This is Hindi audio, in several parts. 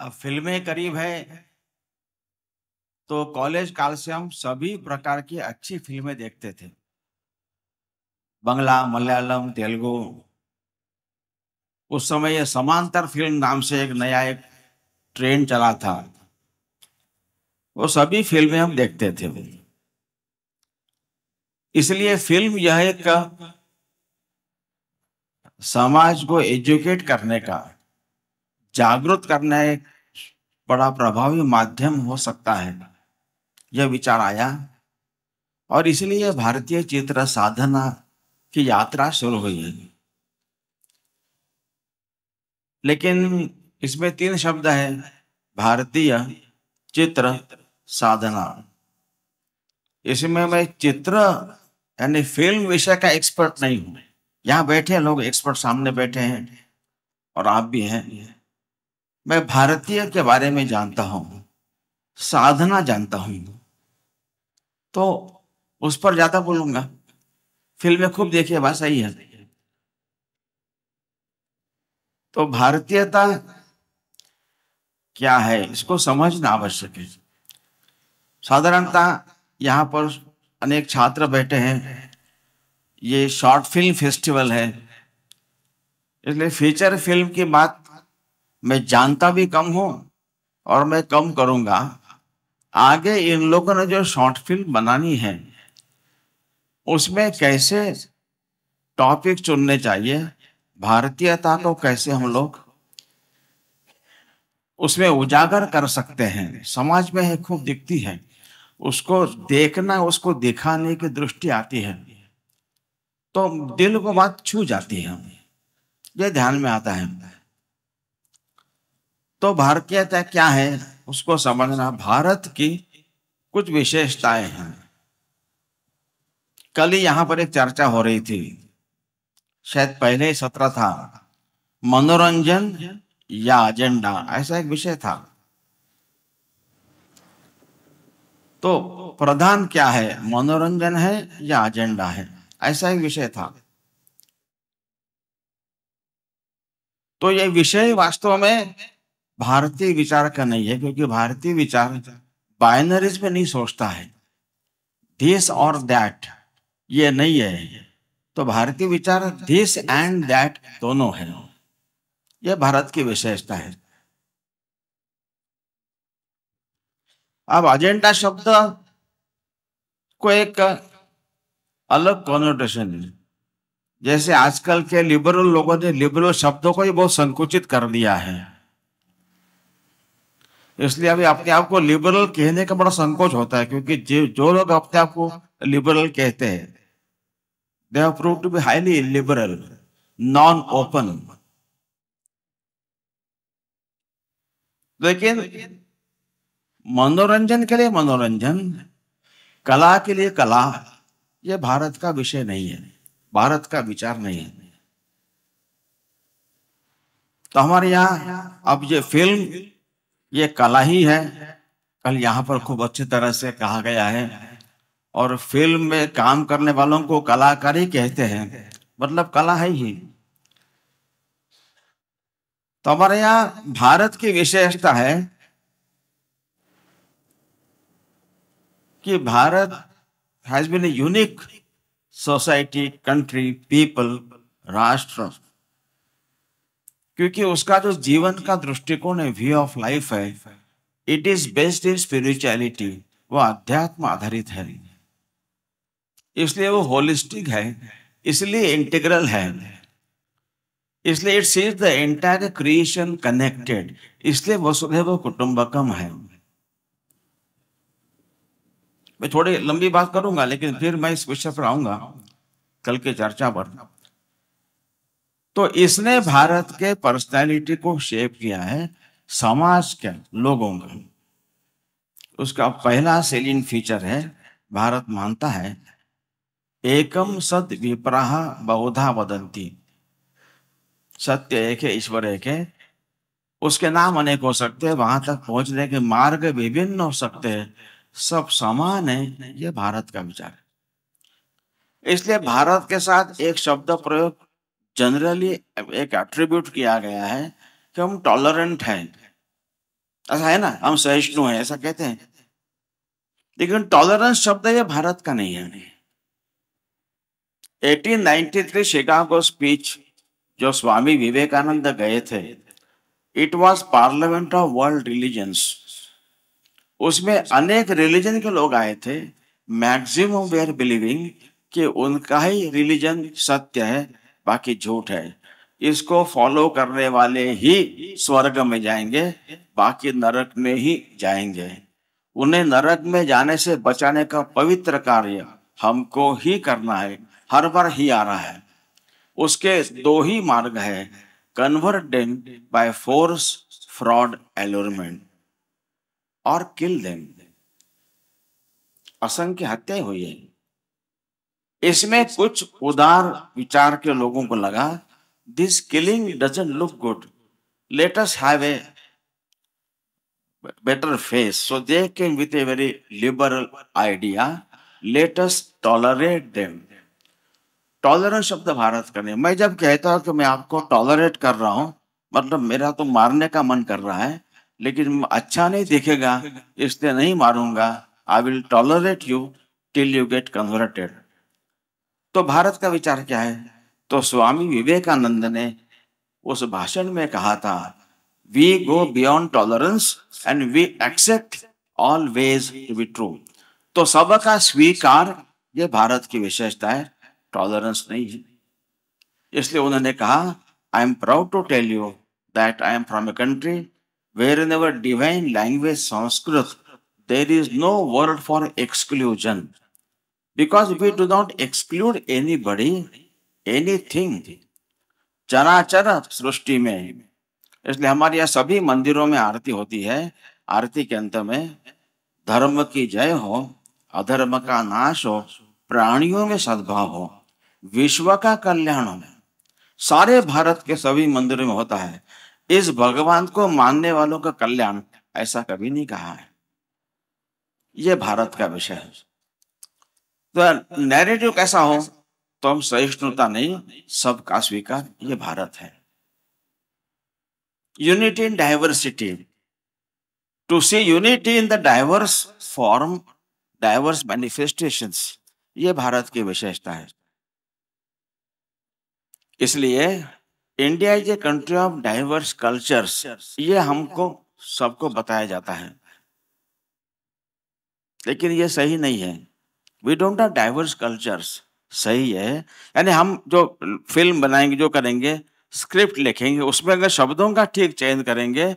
अब फिल्में करीब है तो कॉलेज काल से हम सभी प्रकार की अच्छी फिल्में देखते थे बंगला मलयालम तेलुगु उस समय ये समांतर फिल्म नाम से एक नया एक ट्रेंड चला था वो सभी फिल्में हम देखते थे इसलिए फिल्म यह एक समाज को एजुकेट करने का जागृत करना एक बड़ा प्रभावी माध्यम हो सकता है यह विचार आया और इसलिए भारतीय चित्र साधना की यात्रा शुरू हुई है लेकिन इसमें तीन शब्द है भारतीय चित्र साधना इसमें मैं चित्र यानी फिल्म विषय का एक्सपर्ट नहीं हूं यहाँ बैठे लोग एक्सपर्ट सामने बैठे हैं और आप भी हैं मैं भारतीय के बारे में जानता हूं साधना जानता हूँ तो उस पर ज्यादा बोलूंगा फिल्में खूब देखिए बात सही है तो भारतीयता क्या है इसको समझना आवश्यक है साधारणता यहाँ पर अनेक छात्र बैठे हैं ये शॉर्ट फिल्म फेस्टिवल है इसलिए फीचर फिल्म की बात मैं जानता भी कम हूं और मैं कम करूंगा आगे इन लोगों ने जो शॉर्ट फिल्म बनानी है उसमें कैसे टॉपिक चुनने चाहिए भारतीयता को कैसे हम लोग उसमें उजागर कर सकते हैं समाज में है खूब दिखती है उसको देखना उसको दिखाने की दृष्टि आती है तो दिल को बात छू जाती है ये ध्यान में आता है तो भारतीयता क्या है उसको समझना भारत की कुछ विशेषताएं हैं कल ही यहां पर एक चर्चा हो रही थी शायद पहले ही सत्र था मनोरंजन या एजेंडा ऐसा एक विषय था तो प्रधान क्या है मनोरंजन है या एजेंडा है ऐसा एक विषय था तो ये विषय वास्तव में भारतीय विचार का नहीं है क्योंकि भारतीय विचार बाइनरीज पे नहीं सोचता है दिस और दैट ये नहीं है तो भारतीय विचार दिस एंड दैट दोनों है यह भारत की विशेषता है अब एजेंडा शब्द को एक अलग कॉन्वर्टेशन है जैसे आजकल के लिबरल लोगों ने लिबरल शब्दों को ही बहुत संकुचित कर दिया है इसलिए अभी अपने आप को लिबरल कहने का बड़ा संकोच होता है क्योंकि जो लोग अपने आप को लिबरल कहते हैं they have prove to be highly liberal non open लेकिन मनोरंजन के लिए मनोरंजन कला के लिए कला यह भारत का विषय नहीं है भारत का विचार नहीं है तो हमारे यहाँ अब ये फिल्म ये कला ही है कल यहाँ पर खूब अच्छी तरह से कहा गया है और फिल्म में काम करने वालों को कलाकार ही कहते हैं मतलब कला है ही तो हमारे यहाँ भारत की विशेषता है कि Bharat has been a unique society country people राष्ट्र क्योंकि उसका जो जीवन का दृष्टिकोण है व्यू ऑफ लाइफ है it is based in spirituality वो अध्यात्म आधारित है इसलिए वो होलिस्टिक है इसलिए इंटीग्रल है इसलिए it sees the entire creation connected इसलिए वसुधैव कुटुंबकम है मैं थोड़ी लंबी बात करूंगा लेकिन फिर मैं इस विषय पर आऊंगा कल के चर्चा पर तो इसने भारत के पर्सनैलिटी को शेप किया है समाज के लोगों का उसका पहला सेलिन फीचर है भारत मानता है एकम सत विपराह बहुधा वदंती सत्य एक है ईश्वर एक है उसके नाम अनेक हो सकते हैं वहां तक पहुंचने के मार्ग विभिन्न हो सकते हैं सब समान है यह भारत का विचार है इसलिए भारत के साथ एक शब्द प्रयोग जनरली एक एट्रीब्यूट किया गया है कि हम टॉलरेंट हैं ऐसा है ना हम सहिष्णु हैं ऐसा कहते हैं लेकिन टॉलरेंस शब्द ये भारत का नहीं है eighteen ninety three Chicago speech जो स्वामी विवेकानंद गए थे it was parliament of world religions उसमें अनेक रिलीजन के लोग आए थे मैक्सिमम वे आर बिलीविंग कि उनका ही रिलीजन सत्य है बाकी झूठ है इसको फॉलो करने वाले ही स्वर्ग में जाएंगे बाकी नरक में ही जाएंगे उन्हें नरक में जाने से बचाने का पवित्र कार्य हमको ही करना है हर बार ही आ रहा है उसके दो ही मार्ग है converted by force fraud allurement और किल देम असंख्य हत्याएं हुई है इसमें कुछ उदार विचार के लोगों को लगा this killing doesn't look good let's us have a better face. So they came with a very liberal idea. Let tolerance शब्द भारत का नहीं मैं जब कहता हूं कि मैं आपको टॉलरेट कर रहा हूँ मतलब मेरा तो मारने का मन कर रहा है लेकिन अच्छा नहीं दिखेगा इसलिए नहीं मारूंगा I will tolerate you till you get converted तो भारत का विचार क्या है तो स्वामी विवेकानंद ने उस भाषण में कहा था we go beyond tolerance and we accept all ways to be true तो सब का स्वीकार ये भारत की विशेषता है टॉलरेंस नहीं है इसलिए उन्होंने कहा I am proud to tell you that I am from a country where in our divine language Sanskrit there is no word for exclusion because we do not exclude anybody, anything. चराचर सृष्टि में इसलिए हमारे यहाँ सभी मंदिरों में आरती होती है आरती के अंत में धर्म की जय हो अधर्म का नाश हो प्राणियों में सद्भाव हो विश्व का कल्याण हो सारे भारत के सभी मंदिरों में होता है इस भगवान को मानने वालों का कल्याण ऐसा कभी नहीं कहा है ये भारत का विषय है तो नैरेटिव कैसा हो तो हम सहिष्णुता नहीं सबका स्वीकार ये भारत है unity in diversity to see unity in the diverse form diverse manifestation ये भारत की विशेषता है इसलिए India is a country of diverse cultures ये हमको सबको बताया जाता है लेकिन ये सही नहीं है we don't have diverse cultures सही है यानी हम जो फिल्म बनाएंगे जो करेंगे स्क्रिप्ट लिखेंगे उसमें अगर शब्दों का ठीक चयन करेंगे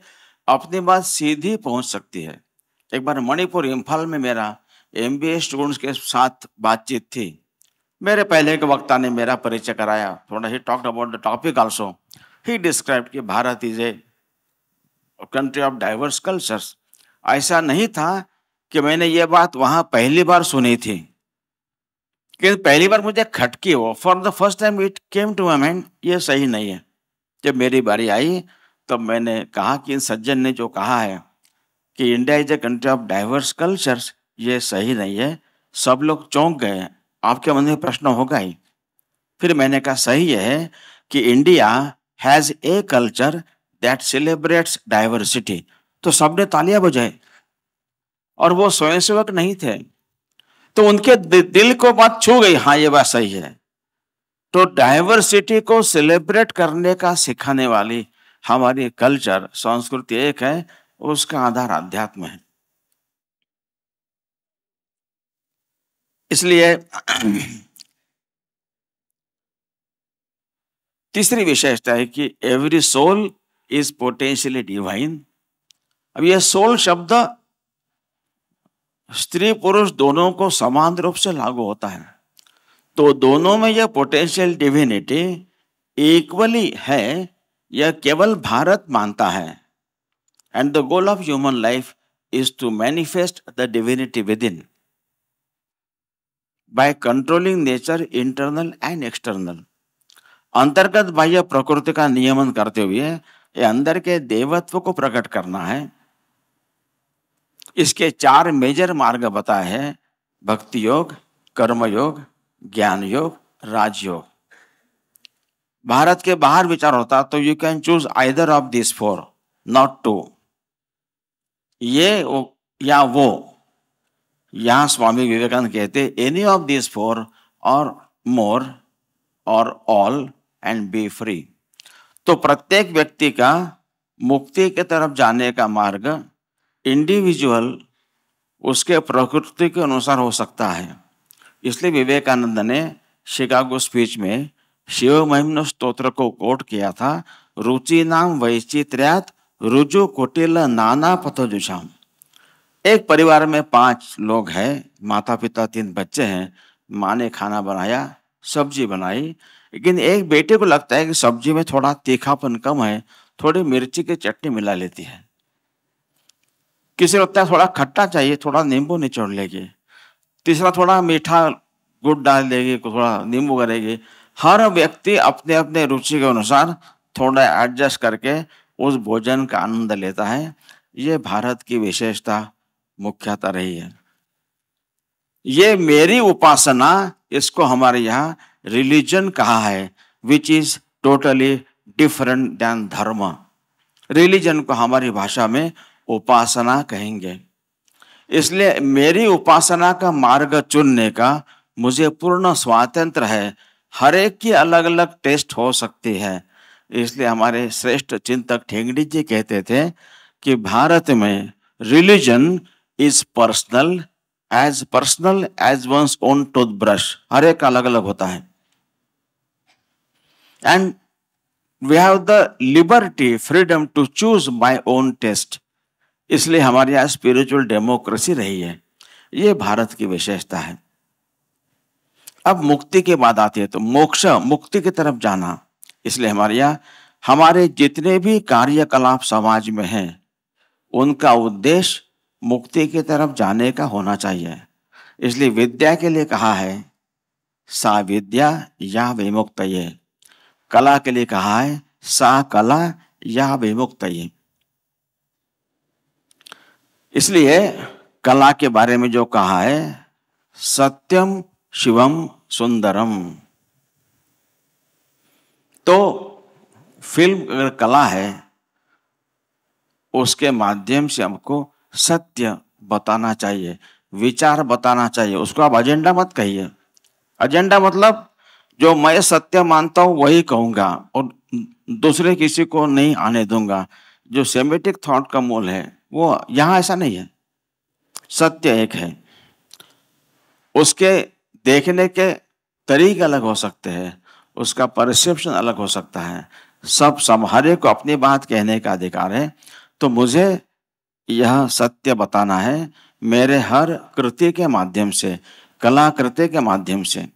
अपनी बात सीधी पहुंच सकती है एक बार मणिपुर इम्फाल में मेरा एम बी स्टूडेंट्स के साथ बातचीत थी मेरे पहले के वक्ता ने मेरा परिचय कराया थोड़ा he talk about the topic also he describe कि Bharat is a country of diverse cultures ऐसा नहीं था कि मैंने ये बात वहाँ पहली बार सुनी थी कि पहली बार मुझे खटकी वो for the first time it came to my mind ये सही नहीं है जब मेरी बारी आई तब तो मैंने कहा कि इन सज्जन ने जो कहा है कि India is a country of diverse cultures ये सही नहीं है सब लोग चौंक गए आपके मन में प्रश्न होगा ही फिर मैंने कहा सही यह है कि India has a culture that celebrates diversity तो सब ने तालियां बजाए और वो स्वयंसेवक नहीं थे तो उनके दिल को बात छू गई हाँ ये बात सही है तो डाइवर्सिटी को सेलिब्रेट करने का सिखाने वाली हमारी कल्चर संस्कृति एक है उसका आधार अध्यात्म है इसलिए तीसरी विशेषता है कि every soul is potentially divine अब यह सोल शब्द स्त्री पुरुष दोनों को समान रूप से लागू होता है तो दोनों में यह पोटेंशियल डिविनिटी इक्वली है यह केवल भारत मानता है and the goal of human life is to manifest the divinity within by controlling nature internal and external अंतर्गत बाह्य प्रकृति का नियमन करते हुए अंदर के देवत्व को प्रकट करना है इसके चार मेजर मार्ग बताए हैं भक्ति योग कर्म योग ज्ञान योग राजयोग भारत के बाहर विचार होता तो you can choose either of this four not two ये वो या वो यहां स्वामी विवेकानंद कहते एनी ऑफ दिस फोर और मोर और ऑल एंड बी फ्री तो प्रत्येक व्यक्ति का मुक्ति के तरफ जाने का मार्ग इंडिविजुअल उसके प्रकृति के अनुसार हो सकता है इसलिए विवेकानंद ने शिकागो स्पीच में शिव महिम्न स्त्रोत्र को कोट किया था रुचि नाम वैचित्र्यात रुजु कुटिल नाना पथजुषाम एक परिवार में पांच लोग हैं माता पिता तीन बच्चे हैं माँ ने खाना बनाया सब्जी बनाई लेकिन एक बेटे को लगता है कि सब्जी में थोड़ा तीखापन कम है थोड़ी मिर्ची की चटनी मिला लेती है किसी को थोड़ा खट्टा चाहिए थोड़ा नींबू निचोड़ लेंगे तीसरा थोड़ा मीठा गुड़ डाल देगी थोड़ा नींबू करेगी हर व्यक्ति अपने अपने रुचि के अनुसार थोड़ा एडजस्ट करके उस भोजन का आनंद लेता है ये भारत की विशेषता मुख्यतः रही है ये मेरी उपासना इसको हमारे यहाँ रिलीजन कहा है which is totally different than धर्म रिलीजन को हमारी भाषा में उपासना कहेंगे इसलिए मेरी उपासना का मार्ग चुनने का मुझे पूर्ण स्वातंत्र है हर एक की अलग अलग टेस्ट हो सकती है इसलिए हमारे श्रेष्ठ चिंतक ठेंगड़ी जी कहते थे कि भारत में religion is personal as personal as one's own toothbrush हर एक अलग अलग होता है and we have the liberty freedom to choose my own taste इसलिए हमारे यहाँ स्पिरिचुअल डेमोक्रेसी रही है ये भारत की विशेषता है अब मुक्ति के बाद आती है तो मोक्ष मुक्ति की तरफ जाना इसलिए हमारे यहाँ हमारे जितने भी कार्यकलाप समाज में हैं उनका उद्देश्य मुक्ति की तरफ जाने का होना चाहिए इसलिए विद्या के लिए कहा है सा विद्या या विमुक्त ये कला के लिए कहा है सा कला या विमुक्त ये इसलिए कला के बारे में जो कहा है सत्यम शिवम सुंदरम तो फिल्म अगर कला है उसके माध्यम से हमको सत्य बताना चाहिए विचार बताना चाहिए उसको आप एजेंडा मत कहिए एजेंडा मतलब जो मैं सत्य मानता हूं वही कहूंगा और दूसरे किसी को नहीं आने दूंगा जो सेमेटिक थॉट का मूल है वो यहाँ ऐसा नहीं है सत्य एक है उसके देखने के तरीके अलग हो सकते हैं उसका परसेप्शन अलग हो सकता है सब समहारे को अपनी बात कहने का अधिकार है तो मुझे यह सत्य बताना है मेरे हर कृति के माध्यम से कलाकृति के माध्यम से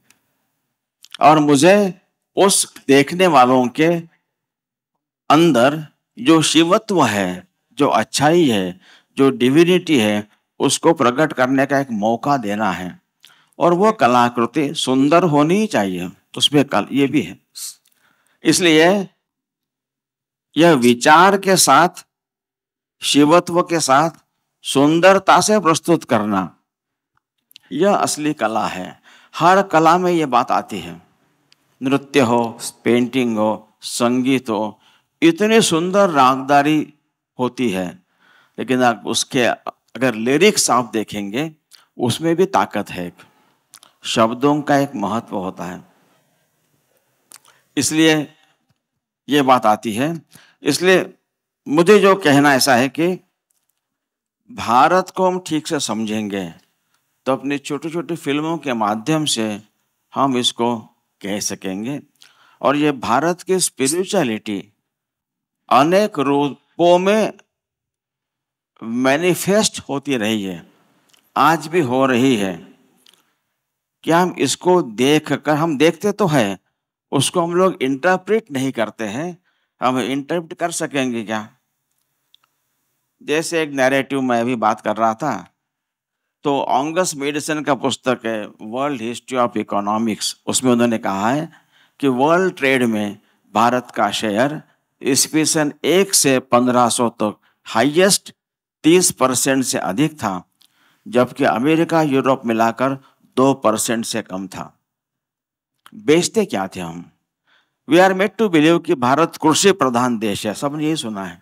और मुझे उस देखने वालों के अंदर जो शिवत्व है जो अच्छाई है जो डिविनिटी है उसको प्रकट करने का एक मौका देना है और वो कलाकृति सुंदर होनी चाहिए उसमें कल ये भी है इसलिए यह विचार के साथ शिवत्व के साथ सुंदरता से प्रस्तुत करना यह असली कला है हर कला में यह बात आती है नृत्य हो पेंटिंग हो संगीत हो इतनी सुंदर रागदारी होती है लेकिन उसके अगर लिरिक्स आप देखेंगे उसमें भी ताकत है एक शब्दों का एक महत्व होता है इसलिए ये बात आती है इसलिए मुझे जो कहना ऐसा है कि भारत को हम ठीक से समझेंगे तो अपनी छोटी छोटी फिल्मों के माध्यम से हम इसको कह सकेंगे और ये भारत की स्पिरिचुअलिटी अनेक रूप में मैनिफेस्ट होती रही है आज भी हो रही है क्या हम इसको देख कर हम देखते तो है उसको हम लोग इंटरप्रेट नहीं करते हैं हम इंटरप्रेट कर सकेंगे क्या जैसे एक नैरेटिव में अभी बात कर रहा था तो ऑंगस मेडिसन का पुस्तक है वर्ल्ड हिस्ट्री ऑफ इकोनॉमिक्स उसमें उन्होंने कहा है कि वर्ल्ड ट्रेड में भारत का शेयर ईस्वी सन एक से 1500 तक तो हाईएस्ट 30 परसेंट से अधिक था जबकि अमेरिका यूरोप मिलाकर 2 परसेंट से कम था बेचते क्या थे हम we are made to believe कि भारत कृषि प्रधान देश है सबने यही सुना है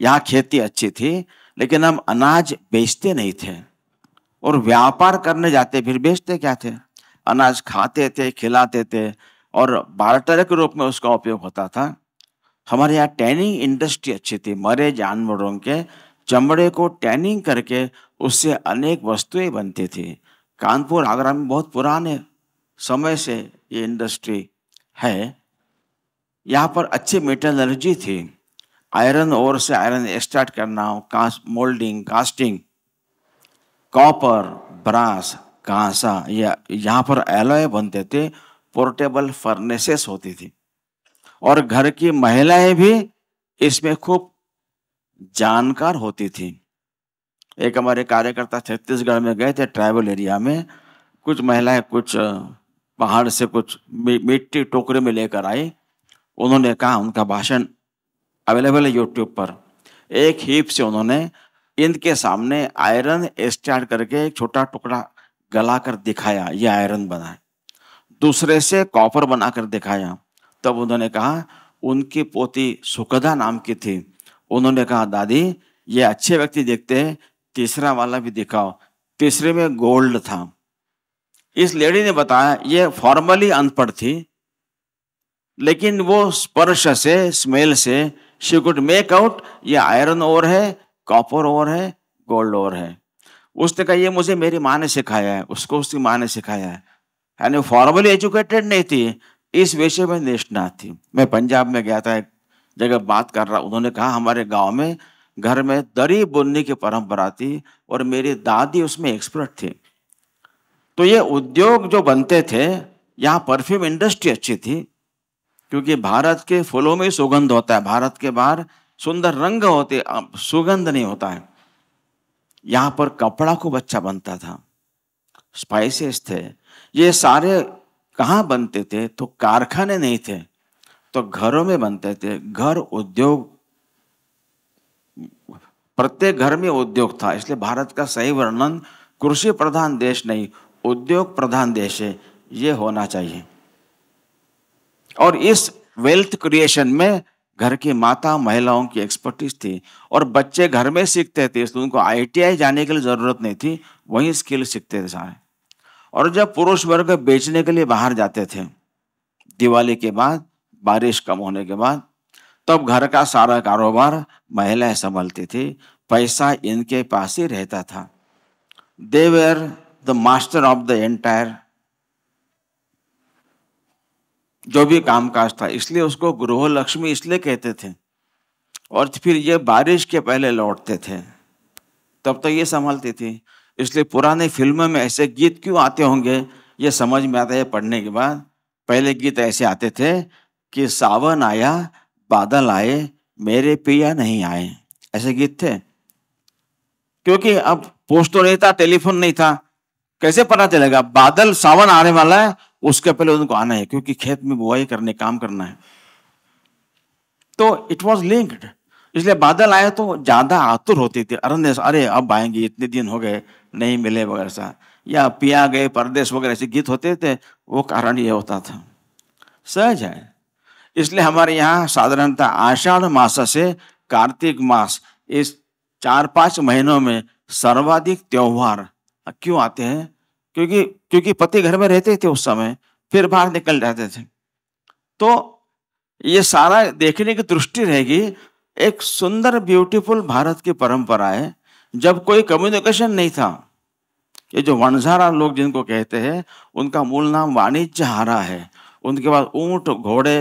यहाँ खेती अच्छी थी लेकिन हम अनाज बेचते नहीं थे और व्यापार करने जाते फिर बेचते क्या थे अनाज खाते थे खिलाते थे और बार्टर के रूप में उसका उपयोग होता था हमारे यहाँ टैनिंग इंडस्ट्री अच्छी थी मरे जानवरों के चमड़े को टैनिंग करके उससे अनेक वस्तुएं बनती थी कानपुर आगरा में बहुत पुराने समय से ये इंडस्ट्री है यहाँ पर अच्छी मेटलर्जी थी आयरन ओर से आयरन एक्सट्रैक्ट करना cast moulding casting copper brass कांसा या यहाँ पर एलोए बनते थे पोर्टेबल फर्नेसेस होती थी और घर की महिलाएं भी इसमें खूब जानकार होती थी एक हमारे कार्यकर्ता छत्तीसगढ़ में गए थे ट्राइबल एरिया में कुछ महिलाएं कुछ पहाड़ से कुछ मिट्टी टोकरे में लेकर आई उन्होंने कहा उनका भाषण अवेलेबल है यूट्यूब पर एक हीप से उन्होंने इनके सामने आयरन स्टार्ट करके एक छोटा टुकड़ा गला कर दिखाया ये आयरन बना है दूसरे से कॉपर बनाकर दिखाया तब उन्होंने कहा उनके पोते सुकदा नाम के थे उन्होंने कहा दादी ये अच्छे व्यक्ति देखते हैं तीसरा वाला भी दिखाओ तीसरे में गोल्ड था इस लेडी ने बताया ये फॉर्मली अनपढ़ थी लेकिन वो स्पर्श से स्मेल से शी गुड मेक आउट ये आयरन ओर है कॉपर ओर है गोल्ड ओर है उसने कहा ये मुझे मेरी माँ ने सिखाया है उसको उसकी माँ ने सिखाया है यानी फॉर्मली एजुकेटेड नहीं थी इस विषय में निष्ठा थी मैं पंजाब में गया था एक जगह बात कर रहा उन्होंने कहा हमारे गांव में घर में दरी बुनने की परंपरा थी और मेरी दादी उसमें एक्सपर्ट थी तो ये उद्योग जो बनते थे यहाँ परफ्यूम इंडस्ट्री अच्छी थी क्योंकि भारत के फूलों में सुगंध होता है भारत के बाहर सुंदर रंग होते सुगंध नहीं होता है यहाँ पर कपड़ा खूब अच्छा बनता था स्पाइसेस थे ये सारे कहाँ बनते थे तो कारखाने नहीं थे तो घरों में बनते थे घर उद्योग प्रत्येक घर में उद्योग था इसलिए भारत का सही वर्णन कृषि प्रधान देश नहीं उद्योग प्रधान देश है ये होना चाहिए और इस वेल्थ क्रिएशन में घर की माता महिलाओं की एक्सपर्टीज थी और बच्चे घर में सीखते थे इसलिए उनको आईटीआई जाने के लिए ज़रूरत नहीं थी वहीं स्किल सीखते थे सारे और जब पुरुष वर्ग बेचने के लिए बाहर जाते थे दिवाली के बाद बारिश कम होने के बाद तब घर का सारा कारोबार महिलाएं संभालती थी पैसा इनके पास ही रहता था they were the master of the entire जो भी कामकाज था इसलिए उसको गृह लक्ष्मी इसलिए कहते थे और फिर ये बारिश के पहले लौटते थे तब तो ये संभालती थी इसलिए पुराने फिल्मों में ऐसे गीत क्यों आते होंगे ये समझ में आता है पढ़ने के बाद पहले गीत ऐसे आते थे कि सावन आया बादल आए मेरे पिया नहीं आए ऐसे गीत थे क्योंकि अब पोस्ट तो नहीं था टेलीफोन नहीं था कैसे पता चलेगा बादल सावन आने वाला है उसके पहले उनको आना है क्योंकि खेत में बुआई करने काम करना है तो इट वॉज लिंक्ड इसलिए बादल आए तो ज्यादा आतुर होती थी अरण्य अरे अब आएंगे इतने दिन हो गए नहीं मिले वगैरह सा या पिया गए परदेश वगैरह ऐसे गीत होते थे वो कारण ये होता था सहज है इसलिए हमारे यहाँ साधारणतः आषाढ़ मास से कार्तिक मास इस चार पांच महीनों में सर्वाधिक त्योहार क्यों आते हैं क्योंकि क्योंकि पति घर में रहते थे उस समय फिर बाहर निकल जाते थे तो ये सारा देखने की दृष्टि रहेगी एक सुंदर ब्यूटीफुल भारत की परंपरा है जब कोई कम्युनिकेशन नहीं था ये जो वनझारा लोग जिनको कहते हैं उनका मूल नाम वाणिज्य हारा है उनके पास ऊंट घोड़े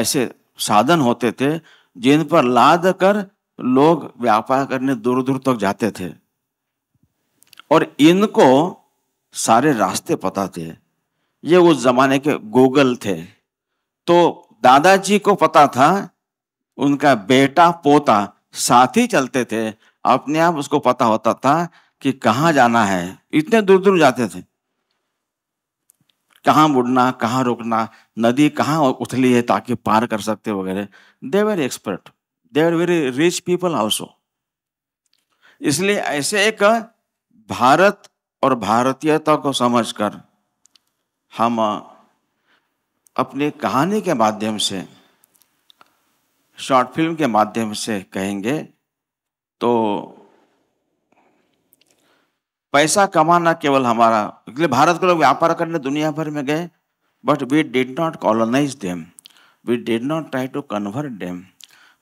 ऐसे साधन होते थे जिन पर लाद कर लोग व्यापार करने दूर दूर तक जाते थे और इनको सारे रास्ते पता थे ये उस जमाने के गूगल थे तो दादाजी को पता था उनका बेटा पोता साथ ही चलते थे अपने आप उसको पता होता था कि कहाँ जाना है इतने दूर दूर जाते थे कहाँ मुड़ना कहाँ रुकना नदी कहाँ उथली है ताकि पार कर सकते वगैरह they were expert they are very rich people also इसलिए ऐसे एक भारत और भारतीयता को समझकर हम अपनी कहानी के माध्यम से शॉर्ट फिल्म के माध्यम से कहेंगे तो पैसा कमाना केवल हमारा इसलिए भारत के लोग व्यापार करने दुनिया भर में गए but we did not colonise them we did not try to convert them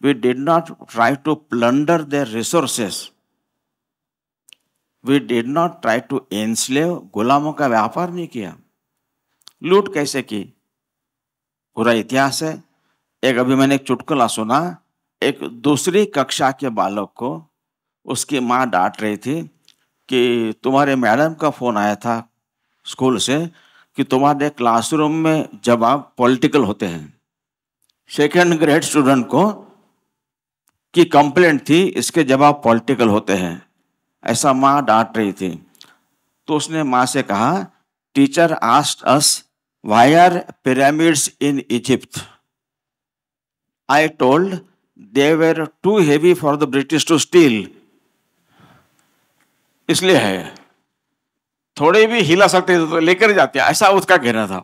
we did not try to plunder their resources we did not try to enslave गुलामों का व्यापार नहीं किया लूट कैसे की पूरा इतिहास है एक अभी मैंने एक चुटकुला सुना एक दूसरी कक्षा के बालक को उसकी माँ डांट रही थी कि तुम्हारे मैडम का फ़ोन आया था स्कूल से कि तुम्हारे क्लासरूम में जब आप पॉलिटिकल होते हैं सेकेंड ग्रेड स्टूडेंट को की कंप्लेंट थी इसके जब आप पॉलिटिकल होते हैं ऐसा माँ डांट रही थी तो उसने माँ से कहा teacher asked us where pyramids in Egypt I told they were too heavy for the British to steal. इसलिए है थोड़े भी हिला सकते थे तो लेकर जाते ऐसा उसका कहना था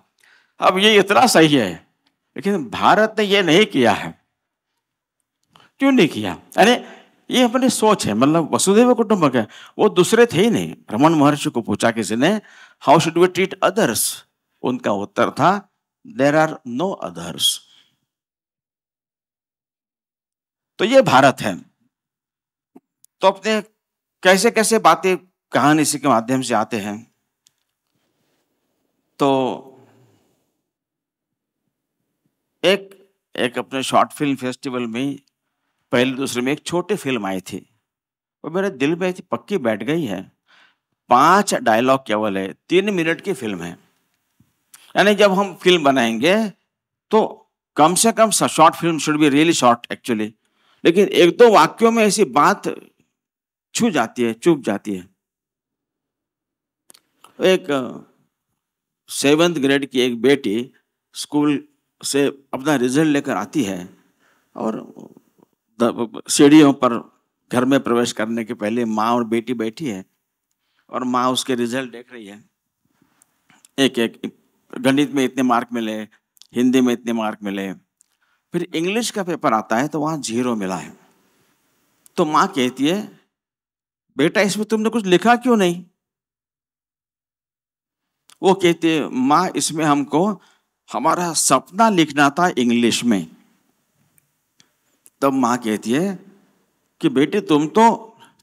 अब ये इतना सही है लेकिन भारत ने ये नहीं किया है क्यों नहीं किया अरे ये अपनी सोच है मतलब वसुदेव कुटुंबक है वो दूसरे थे ही नहीं रमन महर्षि को पूछा किसी ने how should we treat others उनका उत्तर था देर आर नो अदर्स तो ये भारत है तो अपने कैसे कैसे बातें कहानी इसी के माध्यम से आते हैं तो एक एक अपने शॉर्ट फिल्म फेस्टिवल में पहले दूसरे में एक छोटी फिल्म आई थी वो मेरे दिल में थी पक्की बैठ गई है पांच डायलॉग केवल है तीन मिनट की फिल्म है यानी जब हम फिल्म बनाएंगे तो कम से कम short film should be really short actually लेकिन एक दो वाक्यों में ऐसी बात छू जाती है चुप जाती है एक सेवन्थ ग्रेड की एक बेटी स्कूल से अपना रिजल्ट लेकर आती है और सीढ़ियों पर घर में प्रवेश करने के पहले माँ और बेटी बैठी है और माँ उसके रिजल्ट देख रही है एक एक गणित में इतने मार्क मिले हिंदी में इतने मार्क मिले फिर इंग्लिश का पेपर आता है तो वहां जीरो मिला है तो माँ कहती है बेटा इसमें तुमने कुछ लिखा क्यों नहीं वो कहती है माँ इसमें हमको हमारा सपना लिखना था इंग्लिश में तब तो कहती है कि बेटे तुम तो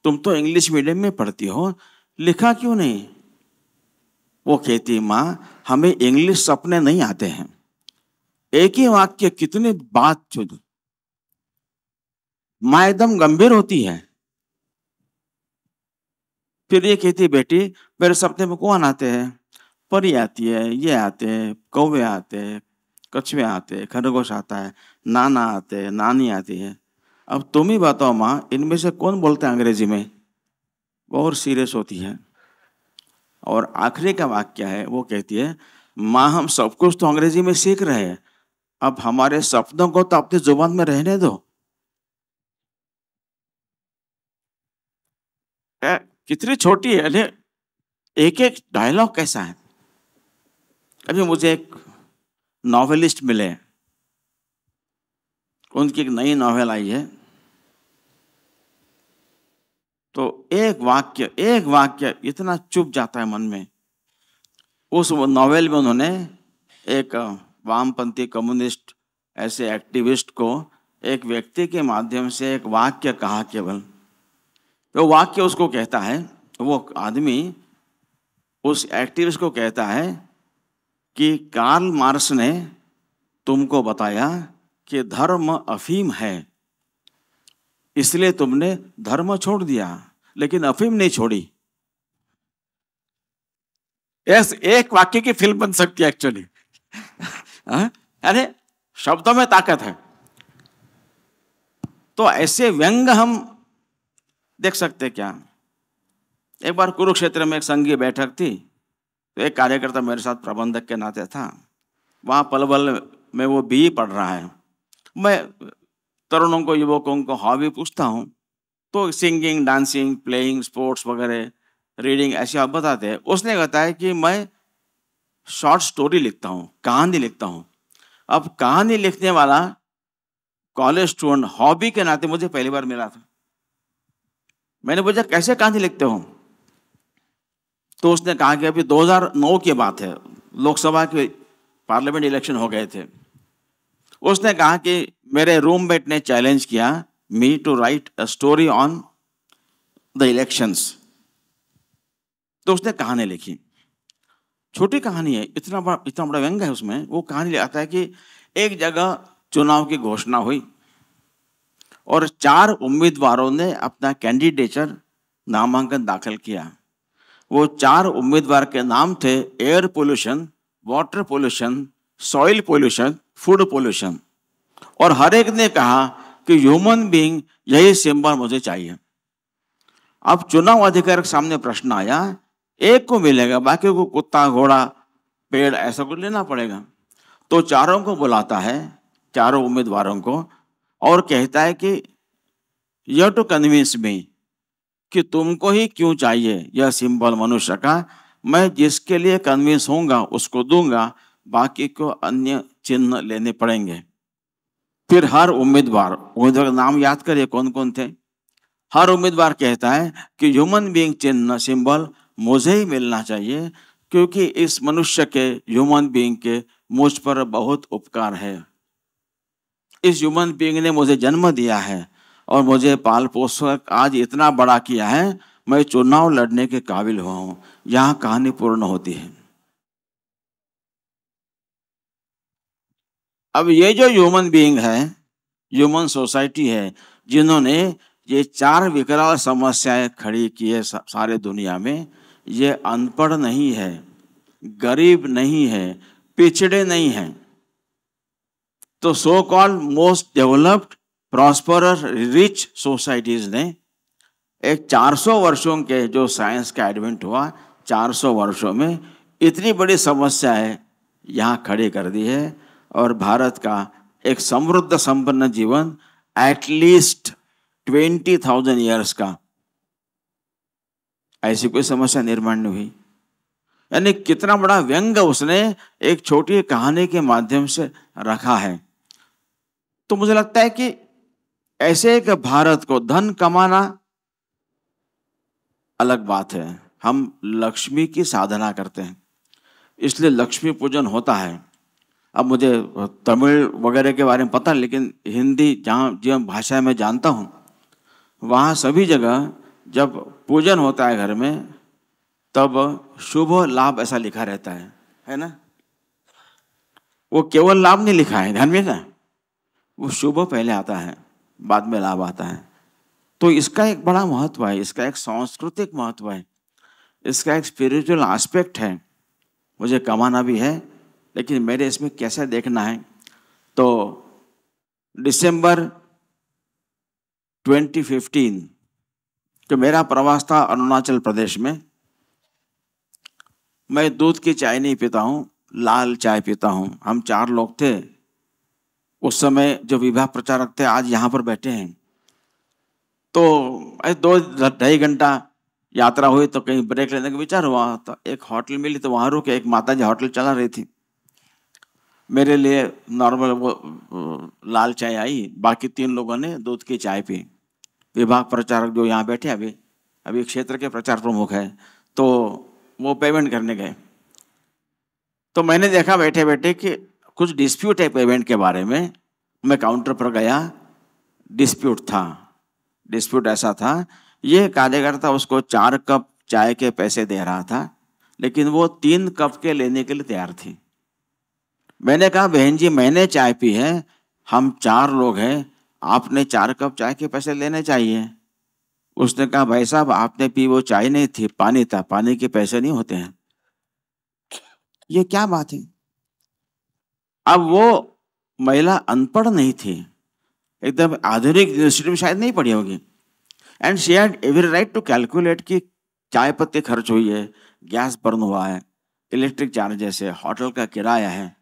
तुम तो इंग्लिश मीडियम में पढ़ती हो लिखा क्यों नहीं वो कहती माँ हमें इंग्लिश सपने नहीं आते हैं एक ही वाक्य कितने बात चुद माँ एकदम गंभीर होती है फिर ये कहती है बेटी मेरे सपने में कौन आते हैं परी आती है ये आते हैं कौवे आते हैं कछुए आते हैं खरगोश आता है नाना आते हैं नानी आती है अब तुम ही बताओ माँ इनमें से कौन बोलते हैं अंग्रेजी में बहुत सीरियस होती है और आखिरी का वाक्य है वो कहती है माँ हम सब कुछ तो अंग्रेजी में सीख रहे हैं अब हमारे सपनों को तो अपनी जुबान में रहने दो कितनी छोटी है अरे एक एक डायलॉग कैसा है अभी मुझे एक नॉवेलिस्ट मिले उनकी एक नई नॉवेल आई है तो एक वाक्य एक वाक्य इतना चुप जाता है मन में उस नॉवेल में उन्होंने एक वामपंथी कम्युनिस्ट ऐसे एक्टिविस्ट को एक व्यक्ति के माध्यम से एक वाक्य कहा केवल वो तो वाक्य उसको कहता है वो आदमी उस एक्टिविस्ट को कहता है कि कार्ल मार्क्स ने तुमको बताया कि धर्म अफीम है इसलिए तुमने धर्म छोड़ दिया लेकिन अफीम नहीं छोड़ी एक वाक्य की फिल्म बन सकती है एक्चुअली हाँ? अरे शब्दों में ताकत है तो ऐसे व्यंग हम देख सकते क्या एक बार कुरुक्षेत्र में एक संघीय बैठक थी तो एक कार्यकर्ता मेरे साथ प्रबंधक के नाते था वहां पलवल में वो बी पढ़ रहा है मैं तरुणों को युवकों को हॉबी पूछता हूँ तो सिंगिंग डांसिंग प्लेइंग स्पोर्ट्स वगैरह रीडिंग ऐसी आप बताते हैं उसने बताया कि मैं शॉर्ट स्टोरी लिखता हूँ कहानी लिखता हूँ अब कहानी लिखने वाला कॉलेज स्टूडेंट हॉबी के नाते मुझे पहली बार मिला था मैंने पूछा कैसे कहानी लिखते हो तो उसने कहा कि अभी 2009 की बात है लोकसभा के पार्लियामेंट इलेक्शन हो गए थे उसने कहा कि मेरे रूममेट ने चैलेंज किया me to write a story on the elections तो उसने कहानी लिखी छोटी कहानी है इतना बड़ा इतना बड़ा व्यंग है उसमें वो कहानी ले आता है कि एक जगह चुनाव की घोषणा हुई और चार उम्मीदवारों ने अपना कैंडिडेचर नामांकन दाखिल किया वो चार उम्मीदवार के नाम थे air pollution water pollution soil pollution food pollution और हर एक ने कहा कि ह्यूमन बीइंग यही सिंबल मुझे चाहिए अब चुनाव अधिकार के सामने प्रश्न आया एक को मिलेगा बाकी को कुत्ता घोड़ा पेड़ ऐसा कुछ लेना पड़ेगा तो चारों को बुलाता है चारों उम्मीदवारों को और कहता है कि यू टू कन्विंस मी कि तुमको ही क्यों चाहिए यह सिंबल मनुष्य का मैं जिसके लिए कन्विंस होऊंगा उसको दूंगा बाकी को अन्य चिन्ह लेने पड़ेंगे फिर हर उम्मीदवार उम्मीदवार का नाम याद करिए कौन कौन थे हर उम्मीदवार कहता है कि ह्यूमन बीइंग चिन्ह सिंबल मुझे ही मिलना चाहिए क्योंकि इस मनुष्य के ह्यूमन बींग के मुझ पर बहुत उपकार है इस ह्यूमन बींग ने मुझे जन्म दिया है और मुझे पाल पोषक आज इतना बड़ा किया है मैं चुनाव लड़ने के काबिल हुआ हूं यहां कहानी पूर्ण होती है अब ये जो ह्यूमन बीइंग है ह्यूमन सोसाइटी है जिन्होंने ये चार विकराल समस्याएं खड़ी की है सारे दुनिया में ये अनपढ़ नहीं है गरीब नहीं है पिछड़े नहीं हैं तो so called most developed prosper rich societies ने एक 400 वर्षों के जो साइंस का एडवेंट हुआ 400 वर्षों में इतनी बड़ी समस्या है यहाँ खड़ी कर दी है और भारत का एक समृद्ध संपन्न जीवन एटलीस्ट ट्वेंटी थाउजेंड ईयर्स का ऐसी कोई समस्या निर्माण नहीं हुई यानी कितना बड़ा व्यंग उसने एक छोटी कहानी के माध्यम से रखा है तो मुझे लगता है कि ऐसे एक भारत को धन कमाना अलग बात है हम लक्ष्मी की साधना करते हैं इसलिए लक्ष्मी पूजन होता है अब मुझे तमिल वगैरह के बारे में पता लेकिन हिंदी जहाँ जो भाषा में जानता हूँ वहाँ सभी जगह जब पूजन होता है घर में तब शुभ लाभ ऐसा लिखा रहता है है ना वो केवल लाभ नहीं लिखा है ध्यान में वो शुभ पहले आता है बाद में लाभ आता है तो इसका एक बड़ा महत्व है इसका एक सांस्कृतिक महत्व है इसका एक स्पिरिचुअल एस्पेक्ट है मुझे कमाना भी है लेकिन मेरे इसमें कैसे देखना है तो दिसंबर 2015 कि मेरा प्रवास था अरुणाचल प्रदेश में मैं दूध की चाय नहीं पीता हूँ लाल चाय पीता हूँ हम चार लोग थे उस समय जो विवाह प्रचारक थे आज यहाँ पर बैठे हैं तो दो ढाई घंटा यात्रा हुई तो कहीं ब्रेक लेने का विचार हुआ तो एक होटल मिली तो वहाँ रुके एक माता जी होटल चला रही थी मेरे लिए नॉर्मल वो लाल चाय आई बाकी तीन लोगों ने दूध की चाय पी विभाग प्रचारक जो यहाँ बैठे अभी अभी क्षेत्र के प्रचार प्रमुख है तो वो पेमेंट करने गए तो मैंने देखा बैठे बैठे कि कुछ डिस्प्यूट है पेमेंट के बारे में मैं काउंटर पर गया डिस्प्यूट था डिस्प्यूट ऐसा था ये कार्यकर्ता उसको चार कप चाय के पैसे दे रहा था लेकिन वो तीन कप के लेने के लिए तैयार थी मैंने कहा बहन जी मैंने चाय पी है हम चार लोग हैं आपने चार कप चाय के पैसे लेने चाहिए उसने कहा भाई साहब आपने पी वो चाय नहीं थी पानी था पानी के पैसे नहीं होते हैं ये क्या बात है अब वो महिला अनपढ़ नहीं थी एकदम आधुनिक यूनिवर्सिटी में शायद नहीं पढ़ी होगी and she had every right to calculate कि चाय पत्ते खर्च हुई है गैस बर्न हुआ है इलेक्ट्रिक चार्जेस है होटल का किराया है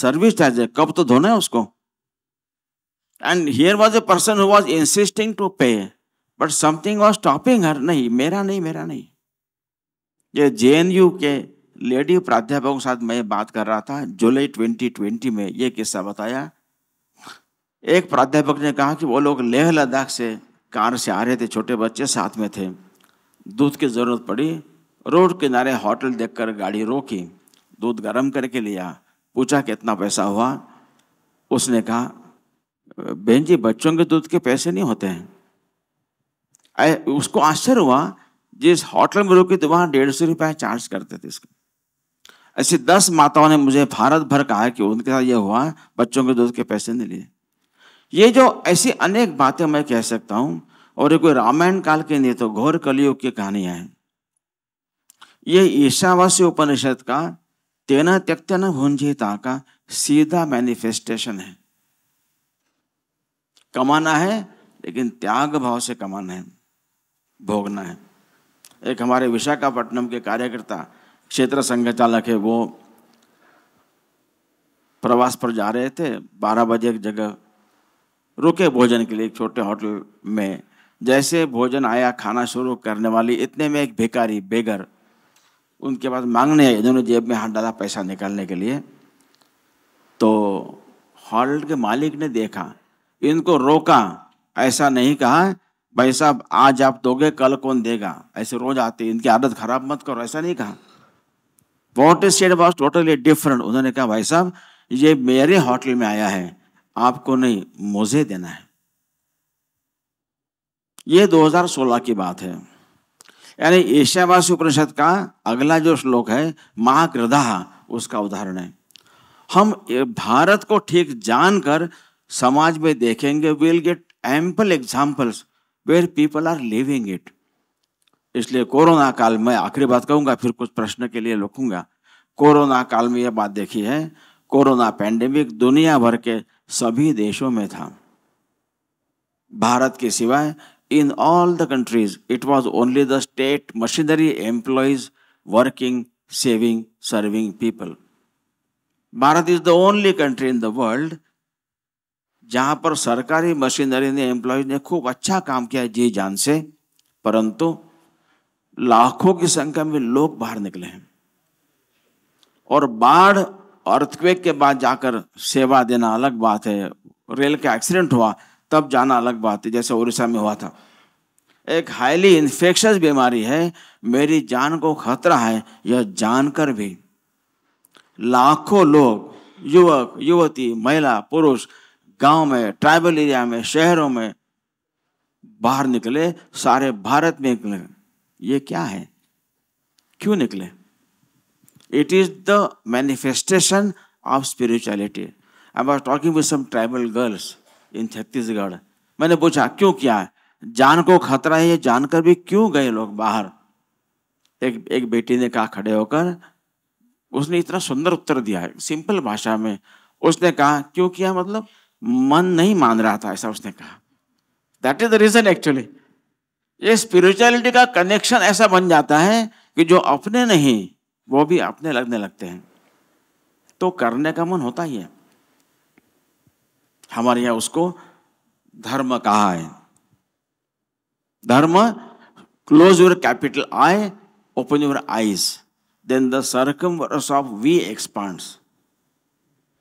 सर्विस चार्ज है कब तो धोना है उसको and here was a person who was insisting to pay but something was stopping her नहीं मेरा नहीं मेरा नहीं ये जे के लेडी प्राध्यापकों के साथ मैं बात कर रहा था जुलाई 2020 में ये किस्सा बताया एक प्राध्यापक ने कहा कि वो लोग लेह लद्दाख से कार से आ रहे थे छोटे बच्चे साथ में थे दूध की ज़रूरत पड़ी रोड किनारे होटल देखकर गाड़ी रोकी दूध गर्म करके लिया पूछा कितना पैसा हुआ उसने कहा बहन जी बच्चों के दूध के पैसे नहीं होते हैं उसको आश्चर्य हुआ जिस होटल में रुकी तो वहां डेढ़ सौ रुपया चार्ज करते थे इसका ऐसे दस माताओं ने मुझे भारत भर कहा कि उनके साथ ये हुआ बच्चों के दूध के पैसे नहीं लिए ये जो ऐसी अनेक बातें मैं कह सकता हूं और ये कोई रामायण काल के नहीं तो घोर कलियुग की कहानियां हैं ये ईशावासी उपनिषद का तेना त्यक्त न भूंजीता का सीधा मैनिफेस्टेशन है कमाना है लेकिन त्याग भाव से कमाना है भोगना है एक हमारे विशाखापट्टनम के कार्यकर्ता क्षेत्र संघ चालक है वो प्रवास पर जा रहे थे बारह बजे एक जगह रुके भोजन के लिए एक छोटे होटल में जैसे भोजन आया खाना शुरू करने वाली इतने में एक भिकारी बेगर उनके पास मांगने आए इन्होंने जेब में हाथ डाला पैसा निकालने के लिए तो हॉल के मालिक ने देखा इनको रोका ऐसा नहीं कहा भाई साहब आज आप दोगे कल कौन देगा ऐसे रोज आते इनकी आदत खराब मत करो ऐसा नहीं कहा what is said was totally different उन्होंने कहा भाई साहब ये मेरे होटल में आया है आपको नहीं मुझे देना है ये 2016 की बात है यानी ईशावासी उपनिषद का अगला जो श्लोक है महाकृदा उसका उदाहरण है हम भारत को ठीक जानकर समाज में देखेंगे will get ample examples where people are living it इसलिए कोरोना काल में आखिरी बात कहूंगा फिर कुछ प्रश्न के लिए रखूंगा कोरोना काल में यह बात देखी है कोरोना पैंडेमिक दुनिया भर के सभी देशों में था भारत के सिवाय in all the countries it was only the state machinery employees working saving serving people Bharat is the only country in the world जहाँ पर सरकारी मशीनरी ने एम्प्लॉयज ने खूब अच्छा काम किया जी जान से परंतु लाखों की संख्या में लोग बाहर निकले हैं और बाढ़ अर्थक्वेक के बाद जाकर सेवा देना अलग बात है रेल का एक्सीडेंट हुआ तब जाना अलग बात है जैसे उड़ीसा में हुआ था एक हाईली इन्फेक्शस बीमारी है मेरी जान को खतरा है यह जानकर भी लाखों लोग युवक युवती महिला पुरुष गांव में ट्राइबल एरिया में शहरों में बाहर निकले सारे भारत में निकले ये क्या है क्यों निकले it is the manifestation of spirituality I was talking with some tribal girls in Chhattisgarh मैंने पूछा क्यों किया जान को खतरा है ये जानकर भी क्यों गए लोग बाहर एक एक बेटी ने कहा खड़े होकर उसने इतना सुंदर उत्तर दिया है सिंपल भाषा में उसने कहा क्यों किया मतलब मन नहीं मान रहा था ऐसा उसने कहा that is the reason actually ये स्पिरिचुअलिटी का कनेक्शन ऐसा बन जाता है कि जो अपने नहीं वो भी अपने लगने लगते हैं तो करने का मन होता ही है हमारे यहां उसको धर्म कहा है धर्म close your capital I open your eyes then the circum of we expands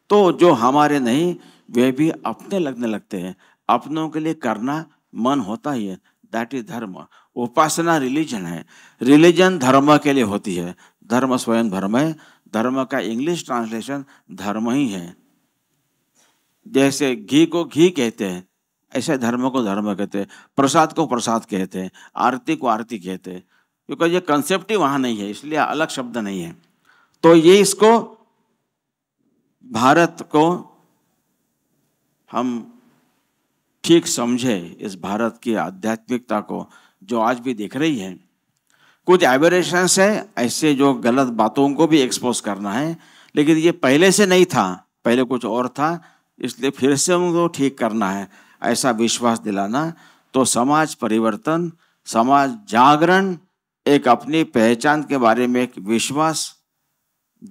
तो जो हमारे नहीं वे भी अपने लगने लगते हैं अपनों के लिए करना मन होता ही है दैट इज धर्म उपासना रिलीजन है रिलीजन धर्म के लिए होती है धर्म स्वयं धर्म है धर्म का इंग्लिश ट्रांसलेशन धर्म ही है जैसे घी को घी कहते हैं ऐसे धर्म को धर्म कहते हैं प्रसाद को प्रसाद कहते हैं आरती को आरती कहते हैं क्योंकि ये कंसेप्ट ही वहाँ नहीं है इसलिए अलग शब्द नहीं है तो ये इसको भारत को हम ठीक समझे इस भारत की आध्यात्मिकता को जो आज भी दिख रही है कुछ एबरेशंस है ऐसे जो गलत बातों को भी एक्सपोज करना है लेकिन ये पहले से नहीं था पहले कुछ और था इसलिए फिर से उनको ठीक करना है ऐसा विश्वास दिलाना तो समाज परिवर्तन समाज जागरण एक अपनी पहचान के बारे में एक विश्वास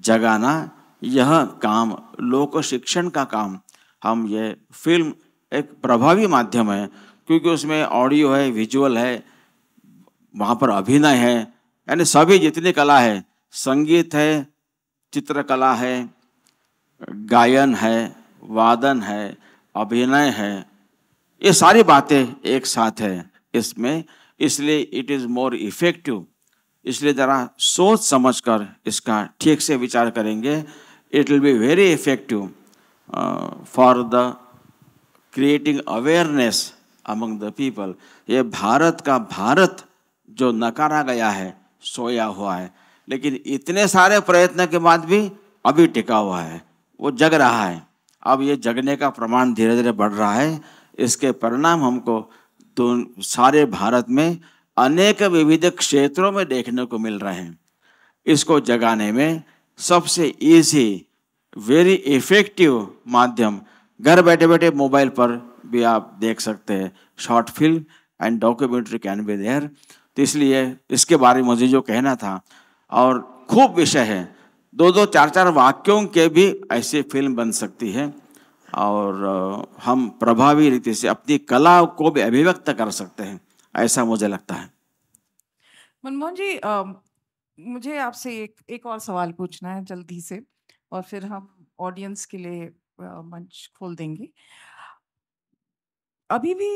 जगाना यह काम लोक शिक्षण का काम हम ये फिल्म एक प्रभावी माध्यम है क्योंकि उसमें ऑडियो है विजुअल है वहाँ पर अभिनय है यानी सभी जितनी कला है संगीत है चित्रकला है गायन है वादन है अभिनय है ये सारी बातें एक साथ है इसमें इसलिए इट इज़ मोर इफेक्टिव इसलिए ज़रा सोच समझकर इसका ठीक से विचार करेंगे it will be very effective uh, for the creating awareness among the people ये भारत का भारत जो नकारा गया है सोया हुआ है लेकिन इतने सारे प्रयत्न के बाद भी अभी टिका हुआ है वो जग रहा है अब ये जगने का प्रमाण धीरे धीरे बढ़ रहा है इसके परिणाम हमको सारे भारत में अनेक विविध क्षेत्रों में देखने को मिल रहे हैं इसको जगाने में सबसे ईजी वेरी इफेक्टिव माध्यम घर बैठे बैठे मोबाइल पर भी आप देख सकते हैं short film and documentary can be there तो इसलिए इसके बारे में मुझे जो कहना था और खूब विषय है दो दो चार चार वाक्यों के भी ऐसे फिल्म बन सकती है और हम प्रभावी रीति से अपनी कला को भी अभिव्यक्त कर सकते हैं ऐसा मुझे लगता है मनमोहन जी आ, मुझे आपसे एक एक और सवाल पूछना है जल्दी से और फिर हम ऑडियंस के लिए मंच खोल देंगे अभी भी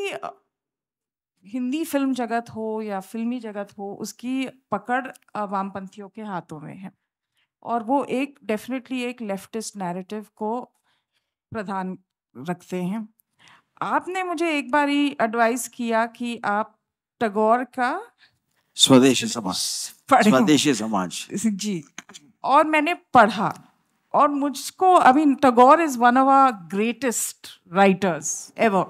हिंदी फिल्म जगत हो या फिल्मी जगत हो उसकी पकड़ वामपंथियों के हाथों में है और वो एक डेफिनेटली एक लेफ्टिस्ट नैरेटिव को प्रधान रखते हैं आपने मुझे एक बार ही एडवाइस किया कि आप टगोर का स्वदेशी समाज स्वदेशी समाज जी और मैंने पढ़ा और मुझको I mean Tagore is one of our greatest writers ever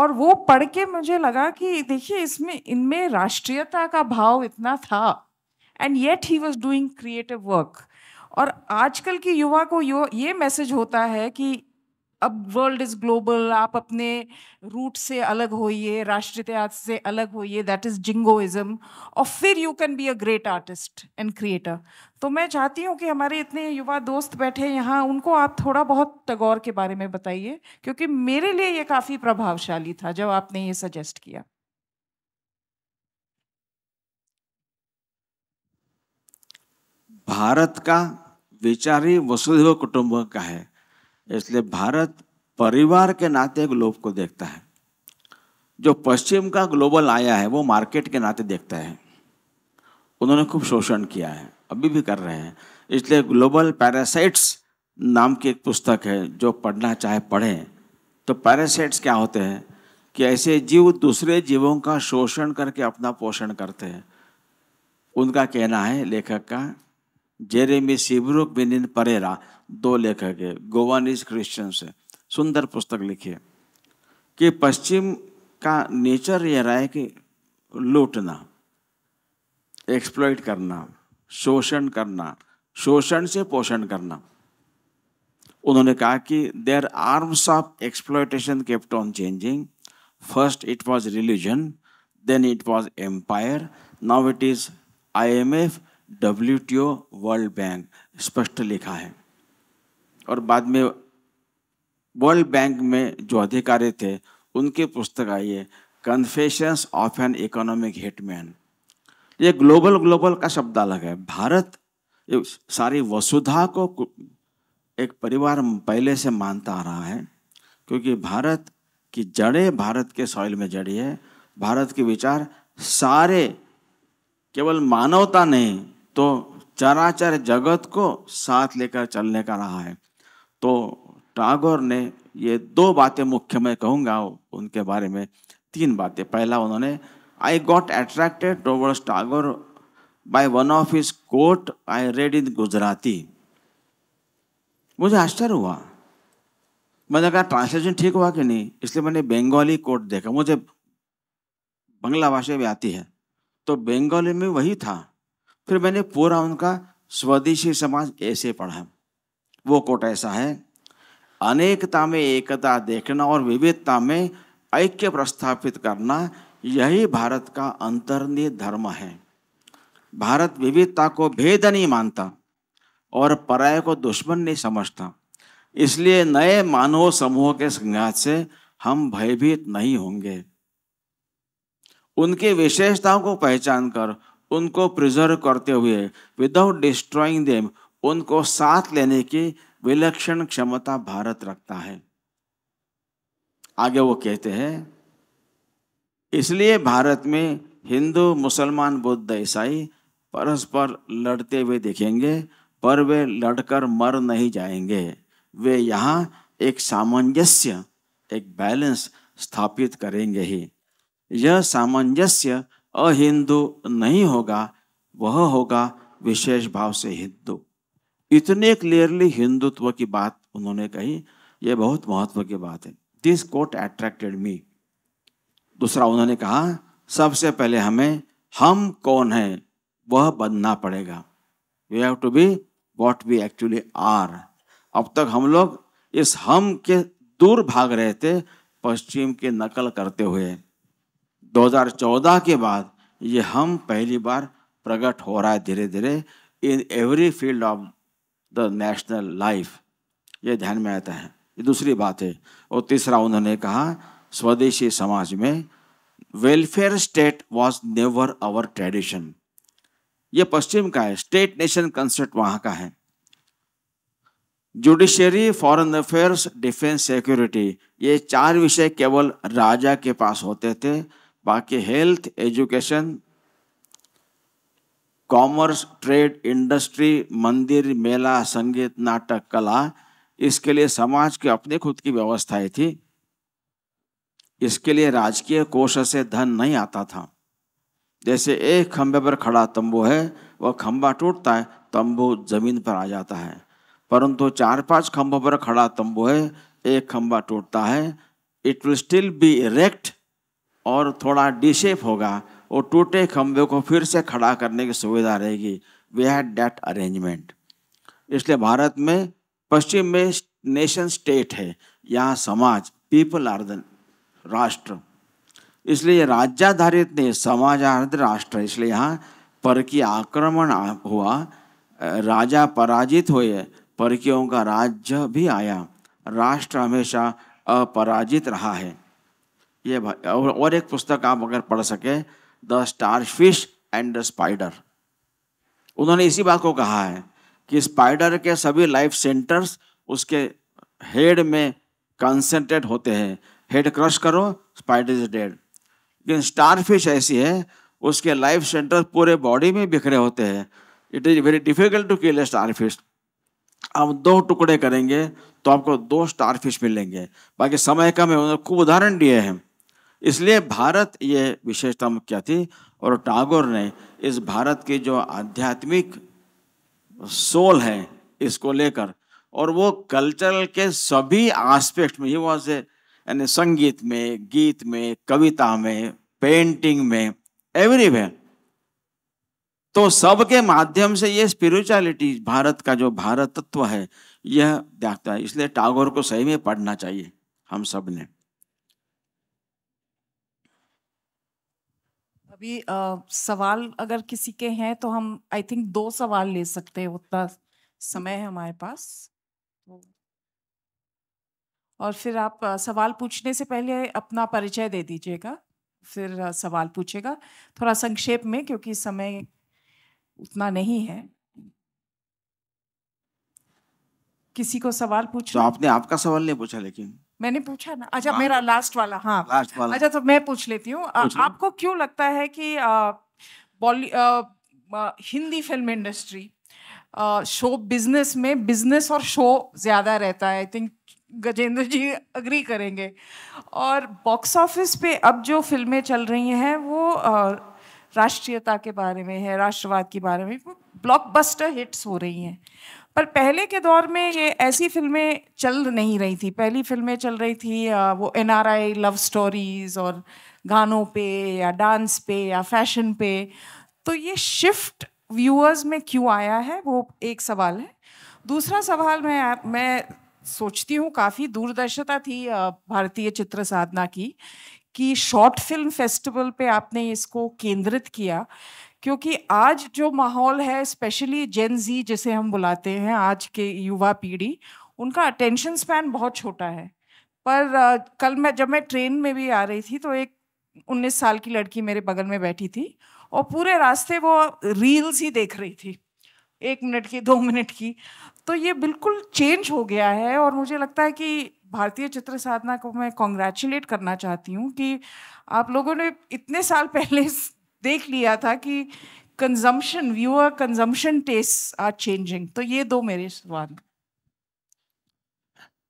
और वो पढ़ के मुझे लगा कि देखिए इसमें इनमें राष्ट्रीयता का भाव इतना था and yet he was doing creative work और आजकल की युवा को यो ये मैसेज होता है कि अब वर्ल्ड इज ग्लोबल आप अपने रूट से अलग होइए राष्ट्रीयता से अलग होइए दैट इज जिंगोइज्म और फिर you can be a great artist and creator तो मैं चाहती हूँ कि हमारे इतने युवा दोस्त बैठे यहाँ उनको आप थोड़ा बहुत टगोर के बारे में बताइए क्योंकि मेरे लिए ये काफ़ी प्रभावशाली था जब आपने ये सजेस्ट किया भारत का विचारी वसुधैव कुटुंब का है इसलिए भारत परिवार के नाते ग्लोब को देखता है जो पश्चिम का ग्लोबल आया है वो मार्केट के नाते देखता है उन्होंने खूब शोषण किया है अभी भी कर रहे हैं इसलिए ग्लोबल पैरासाइट्स नाम की एक पुस्तक है जो पढ़ना चाहे पढ़े तो पैरासाइट्स क्या होते हैं कि ऐसे जीव दूसरे जीवों का शोषण करके अपना पोषण करते हैं उनका कहना है लेखक का जेरेमी सिब्रुक बिनिन परेरा दो लेखक है गोवानीज क्रिश्चियन से सुंदर पुस्तक लिखी है कि पश्चिम का नेचर यह रहा है कि लूटना एक्सप्लोइट करना शोषण करना शोषण से पोषण करना उन्होंने कहा कि their arms of exploitation kept on changing first it was religion then it was empire now it is I M F W T O world bank स्पष्ट लिखा है और बाद में वर्ल्ड बैंक में जो अधिकारी थे उनकी पुस्तक आई है confessions of an economic hitman ये ग्लोबल ग्लोबल का शब्द अलग है भारत सारी वसुधा को एक परिवार पहले से मानता आ रहा है क्योंकि भारत की जड़ें भारत के सॉइल में जड़ी है भारत के विचार सारे केवल मानवता नहीं तो चराचर जगत को साथ लेकर चलने का रहा है तो टागोर ने ये दो बातें मुख्य मैं कहूँगा उनके बारे में तीन बातें पहला उन्होंने I got attracted towards Tagore by one of his quote I read in Gujarati मुझे आश्चर्य हुआ मैंने कहा ट्रांसलेशन ठीक हुआ कि नहीं इसलिए मैंने बंगाली कोट देखा मुझे बंगला भाषा भी आती है तो बंगाली में वही था फिर मैंने पूरा उनका स्वदेशी समाज ऐसे पढ़ा वो कोट ऐसा है अनेकता में एकता देखना और विविधता में ऐक्य प्रस्थापित करना यही भारत का अंतर्निहित धर्म है भारत विविधता को भेद नहीं मानता और पराय को दुश्मन नहीं समझता इसलिए नए मानव समूह के संघात से हम भयभीत नहीं होंगे उनकी विशेषताओं को पहचान कर उनको प्रिजर्व करते हुए विदाउट डिस्ट्रॉइंग देम उनको साथ लेने की विलक्षण क्षमता भारत रखता है आगे वो कहते हैं इसलिए भारत में हिंदू मुसलमान बुद्ध ईसाई परस्पर लड़ते हुए देखेंगे पर वे लड़कर मर नहीं जाएंगे वे यहाँ एक सामंजस्य एक बैलेंस स्थापित करेंगे ही यह सामंजस्य अहिंदू नहीं होगा वह होगा विशेष भाव से हिंदू इतने क्लियरली हिंदुत्व की बात उन्होंने कही यह बहुत महत्व की बात है दिस कोट एट्रैक्टेड मी दूसरा उन्होंने कहा सबसे पहले हमें हम कौन हैं वह बनना पड़ेगा we have to be what we actually are अब तक हम लोग इस हम के दूर भाग रहे थे पश्चिम की नकल करते हुए 2014 के बाद ये हम पहली बार प्रकट हो रहा है धीरे धीरे in every field of the national life ये ध्यान में आता है ये दूसरी बात है और तीसरा उन्होंने कहा स्वदेशी समाज में welfare state was never our tradition ये पश्चिम का है स्टेट नेशन कंसेप्ट वहां का है judiciary foreign affairs defence security ये चार विषय केवल राजा के पास होते थे बाकी health education commerce trade industry मंदिर मेला संगीत नाटक कला इसके लिए समाज के अपने खुद की व्यवस्थाएं थी इसके लिए राजकीय कोष से धन नहीं आता था जैसे एक खंभे पर खड़ा तंबू है वह खंभा टूटता है तंबू जमीन पर आ जाता है परंतु चार पांच खंभों पर खड़ा तंबू है एक खंभा टूटता है it will still be erect और थोड़ा डिशेप होगा और टूटे खम्भे को फिर से खड़ा करने की सुविधा रहेगी वी हैड डैट अरेंजमेंट इसलिए भारत में पश्चिम में नेशन स्टेट है यहाँ समाज पीपल आर द राष्ट्र इसलिए राज्याधारित नहीं समाज आधारित राष्ट्र इसलिए यहाँ पर की आक्रमण हुआ राजा पराजित हुए परकियों का राज्य भी आया राष्ट्र हमेशा अपराजित रहा है ये और एक पुस्तक आप अगर पढ़ सके the starfish and the spider उन्होंने इसी बात को कहा है कि स्पाइडर के सभी लाइफ सेंटर्स उसके हेड में कंसेंट्रेट होते हैं हेड क्रश करो स्पाइडर इज डेड लेकिन स्टार फिश ऐसी है उसके लाइफ सेंटर पूरे बॉडी में बिखरे होते हैं it is very difficult to kill a starfish आप दो टुकड़े करेंगे तो आपको दो स्टार फिश मिलेंगे बाकी समय कम है उन्होंने खूब उदाहरण दिए हैं इसलिए भारत ये विशेषता मुख्य थी और टागोर ने इस भारत की जो आध्यात्मिक सोल है इसको लेकर और वो कल्चरल के सभी आस्पेक्ट में ही वहां से यानी संगीत में गीत में कविता में पेंटिंग में एवरीवेयर तो सबके माध्यम से ये स्पिरिचुअलिटी भारत का जो भारत तत्व है यह देखता है इसलिए टागोर को सही में पढ़ना चाहिए हम सब ने अभी आ, सवाल अगर किसी के हैं तो हम आई थिंक दो सवाल ले सकते हैं उतना समय है हमारे पास तो और फिर आप आ, सवाल पूछने से पहले अपना परिचय दे दीजिएगा फिर आ, सवाल पूछेगा थोड़ा संक्षेप में क्योंकि समय उतना नहीं है किसी को सवाल पूछ तो आपने आपका सवाल नहीं पूछा लेकिन मैंने पूछा ना अच्छा हाँ। मेरा लास्ट वाला हाँ अच्छा तो मैं पूछ लेती हूँ आपको क्यों लगता है कि bolly Hindi film industry show business में बिजनेस और शो ज़्यादा रहता है I think Gajendra ji agree करेंगे और बॉक्स ऑफिस पे अब जो फिल्में चल रही हैं वो राष्ट्रीयता के बारे में है राष्ट्रवाद के बारे में ब्लॉकबस्टर हिट्स हो रही हैं पर पहले के दौर में ये ऐसी फिल्में चल नहीं रही थी पहली फिल्में चल रही थी वो एन लव स्टोरीज़ और गानों पे या डांस पे या फैशन पे तो ये शिफ्ट व्यूअर्स में क्यों आया है वो एक सवाल है दूसरा सवाल मैं मैं सोचती हूँ काफ़ी दूरदर्शिता थी भारतीय चित्र साधना की कि शॉर्ट फिल्म फेस्टिवल पे आपने इसको केंद्रित किया क्योंकि आज जो माहौल है स्पेशली जेन जी जिसे हम बुलाते हैं आज के युवा पीढ़ी उनका अटेंशन स्पैन बहुत छोटा है पर आ, कल मैं जब मैं ट्रेन में भी आ रही थी तो एक 19 साल की लड़की मेरे बगल में बैठी थी और पूरे रास्ते वो रील्स ही देख रही थी एक मिनट की दो मिनट की तो ये बिल्कुल चेंज हो गया है और मुझे लगता है कि भारतीय चित्र साधना को मैं कॉन्ग्रेचुलेट करना चाहती हूँ कि आप लोगों ने इतने साल पहले देख लिया था कि consumption viewer consumption taste are changing तो ये दो मेरे सवाल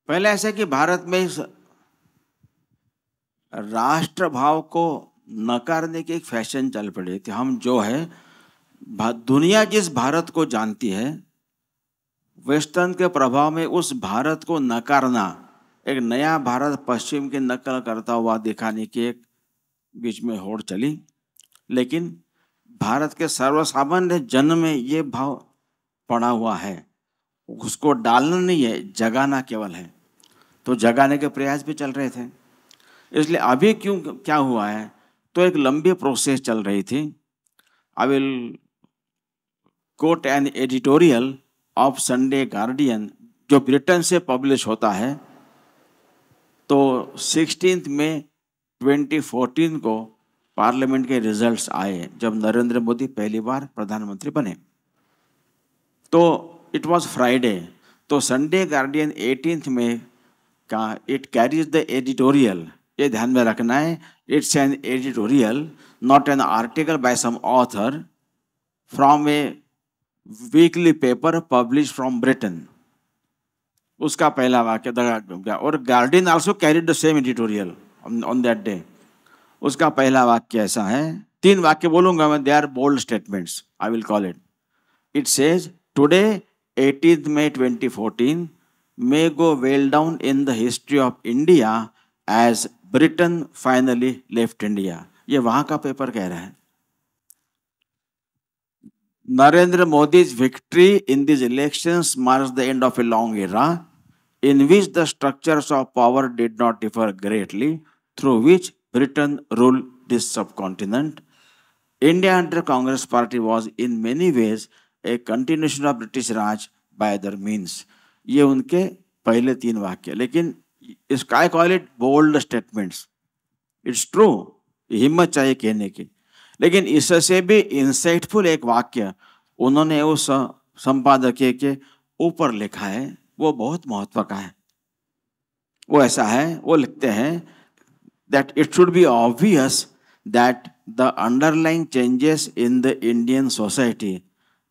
पहले ऐसा कि भारत में राष्ट्र भाव को नकारने की एक फैशन चल पड़ी थी हम जो है दुनिया जिस भारत को जानती है वेस्टर्न के प्रभाव में उस भारत को नकारना एक नया भारत पश्चिम की नकल करता हुआ दिखाने की एक बीच में होड़ चली लेकिन भारत के सर्वसामान्य जन में ये भाव पड़ा हुआ है उसको डालना नहीं है जगाना केवल है तो जगाने के प्रयास भी चल रहे थे इसलिए अभी क्यों क्या हुआ है तो एक लंबी प्रोसेस चल रही थी I will quote an editorial of Sunday Guardian जो ब्रिटेन से पब्लिश होता है तो सिक्सटीन में 2014 को पार्लियामेंट के रिजल्ट्स आए जब नरेंद्र मोदी पहली बार प्रधानमंत्री बने तो इट वाज फ्राइडे तो संडे गार्डियन एटीन में का इट कैरीज द एडिटोरियल ये ध्यान में रखना है it's an editorial not an article by some author from a weekly paper publish from Britain उसका पहला वाक्य the Guardian also carried the same editorial on that day उसका पहला वाक्य ऐसा है तीन वाक्य बोलूंगा मैं they are bold statements I will call it it says today eighteen May 2014 may go well down in the history of India as Britain finally ये वहां का पेपर कह रहा है Narendra Modi's victory in this election marks the end of a long era in which the structures of power did not differ greatly through which Britain ruled this subcontinent. India under Congress party was in many ways a continuation of British Raj by other means. ये उनके पहले तीन वाक्य लेकिन इसका I call it bold statements it's true हिम्मत चाहिए कहने की लेकिन इससे भी इंसाइटफुल एक वाक्य उन्होंने उस संपादकीय के ऊपर लिखा है वो बहुत महत्व का है वो ऐसा है वो लिखते हैं that it should be obvious that the underlying changes in the Indian society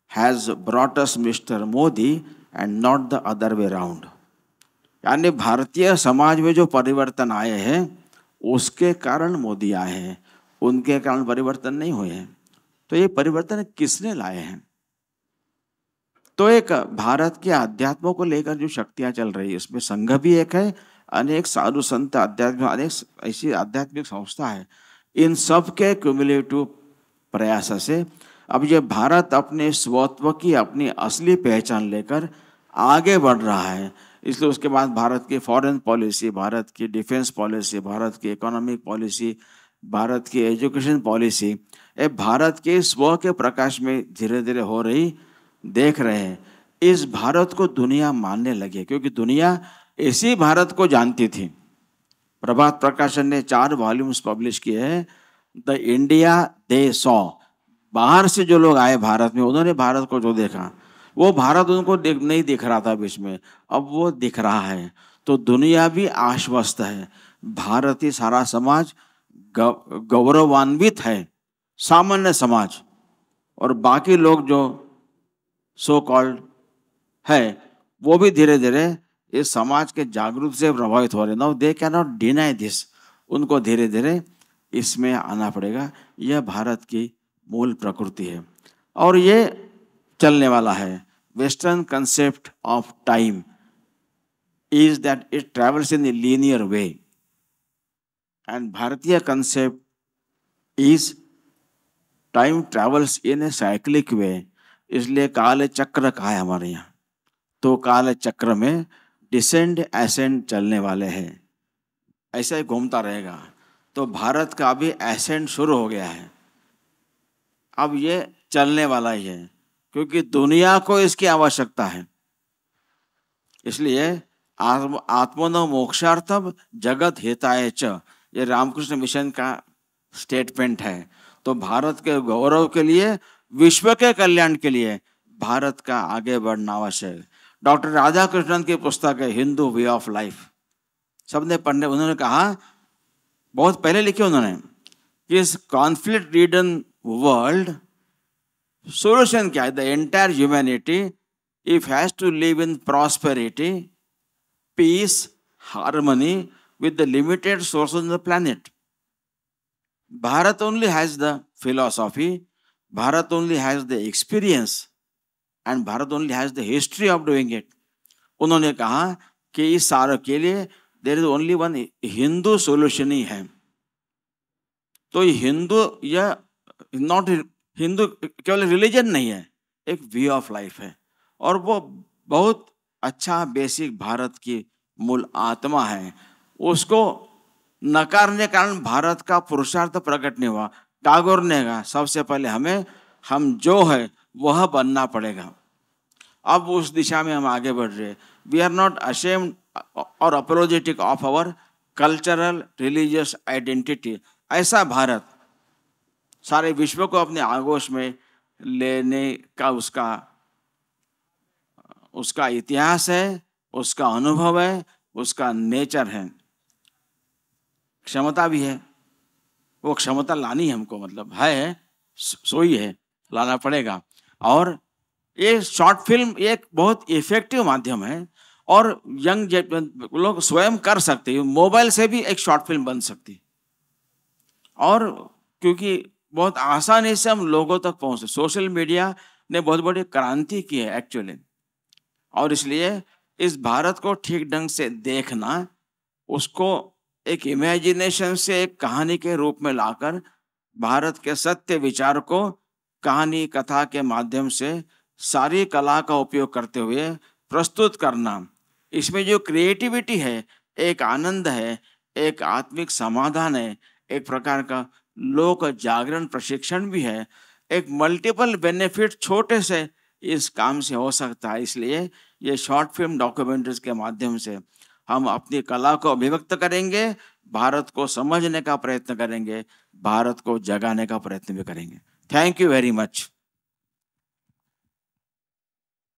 has brought us Mr. Modi and not the other way round. यानी भारतीय समाज में जो परिवर्तन आए हैं उसके कारण मोदी आए हैं उनके कारण परिवर्तन नहीं हुए हैं तो ये परिवर्तन किसने लाए हैं तो एक भारत के अध्यात्म को लेकर जो शक्तियां चल रही है उसमें संघ भी एक है अनेक साधु संत आध्यात्मिक अनेक ऐसी आध्यात्मिक संस्था है इन सब के क्यूमुलेटिव प्रयास से अब ये भारत अपने स्वत्व की अपनी असली पहचान लेकर आगे बढ़ रहा है इसलिए उसके बाद भारत की फॉरेन पॉलिसी भारत की डिफेंस पॉलिसी भारत की इकोनॉमिक पॉलिसी भारत की एजुकेशन पॉलिसी ये भारत के स्व के प्रकाश में धीरे धीरे हो रही देख रहे हैं इस भारत को दुनिया मानने लगे क्योंकि दुनिया इसी भारत को जानती थी प्रभात प्रकाशन ने चार वॉल्यूम्स पब्लिश किए हैं द इंडिया दे सॉ बाहर से जो लोग आए भारत में उन्होंने भारत को जो देखा वो भारत उनको देख नहीं दिख रहा था बीच में अब वो दिख रहा है तो दुनिया भी आश्वस्त है भारतीय सारा समाज गौरवान्वित है सामान्य समाज और बाकी लोग जो सो कॉल्ड है वो भी धीरे धीरे इस समाज के जागरूक से प्रभावित हो रहे now they can not deny this उनको धीरे धीरे इसमें आना पड़ेगा यह भारत की मूल प्रकृति है और ये चलने वाला है western concept of time is that it travels in a linear way and भारतीय concept is time travels in a cyclic way इसलिए काल चक्र कहा है हमारे यहाँ तो काल चक्र में डिसेंड एसेंड चलने वाले हैं ऐसा ही घूमता रहेगा तो भारत का भी एसेंड शुरू हो गया है अब ये चलने वाला ही है क्योंकि दुनिया को इसकी आवश्यकता है इसलिए आत्म आत्मनो मोक्षार्थम जगत हिताय च ये रामकृष्ण मिशन का स्टेटमेंट है तो भारत के गौरव के लिए विश्व के कल्याण के लिए भारत का आगे बढ़ना आवश्यक डॉक्टर राधा कृष्णन की पुस्तक है हिंदू वे ऑफ लाइफ सब ने पढ़ने उन्होंने कहा बहुत पहले लिखे उन्होंने कि इस कॉन्फ्लिक्ट रीडन वर्ल्ड सोल्यूशन क्या है the entire humanity if has to live in prosperity peace harmony with the limited source on the planet. Bharat only has the philosophy Bharat only has the experience and Bharat only has the history of doing it उन्होंने कहा कि इस सारों के लिए there is only one Hindu solution ही है तो हिंदू या नॉट हिंदू केवल रिलीजन नहीं है एक वे ऑफ लाइफ है और वो बहुत अच्छा बेसिक भारत की मूल आत्मा है उसको नकारने के कारण भारत का पुरुषार्थ प्रकट नहीं हुआ टागोर ने कहा सबसे पहले हमें हम जो है वह बनना पड़ेगा अब उस दिशा में हम आगे बढ़ रहे हैं वी आर नॉट अशेम्ड और apologetic of our cultural religious identity ऐसा भारत सारे विश्व को अपने आगोश में लेने का उसका उसका इतिहास है उसका अनुभव है उसका नेचर है क्षमता भी है वो क्षमता लानी हमको मतलब है सोई है लाना पड़ेगा और ये शॉर्ट फिल्म एक बहुत इफेक्टिव माध्यम है और यंग लोग स्वयं कर सकते हैं मोबाइल से भी एक शॉर्ट फिल्म बन सकती है और क्योंकि बहुत आसानी से हम लोगों तक पहुंचते सोशल मीडिया ने बहुत बड़ी क्रांति की है एक्चुअली और इसलिए इस भारत को ठीक ढंग से देखना उसको एक इमेजिनेशन से एक कहानी के रूप में लाकर भारत के सत्य विचार को कहानी कथा के माध्यम से सारी कला का उपयोग करते हुए प्रस्तुत करना इसमें जो क्रिएटिविटी है एक आनंद है एक आत्मिक समाधान है एक प्रकार का लोक जागरण प्रशिक्षण भी है एक मल्टीपल बेनिफिट छोटे से इस काम से हो सकता है इसलिए ये शॉर्ट फिल्म डॉक्यूमेंट्रीज के माध्यम से हम अपनी कला को अभिव्यक्त करेंगे भारत को समझने का प्रयत्न करेंगे भारत को जगाने का प्रयत्न भी करेंगे थैंक यू वेरी मच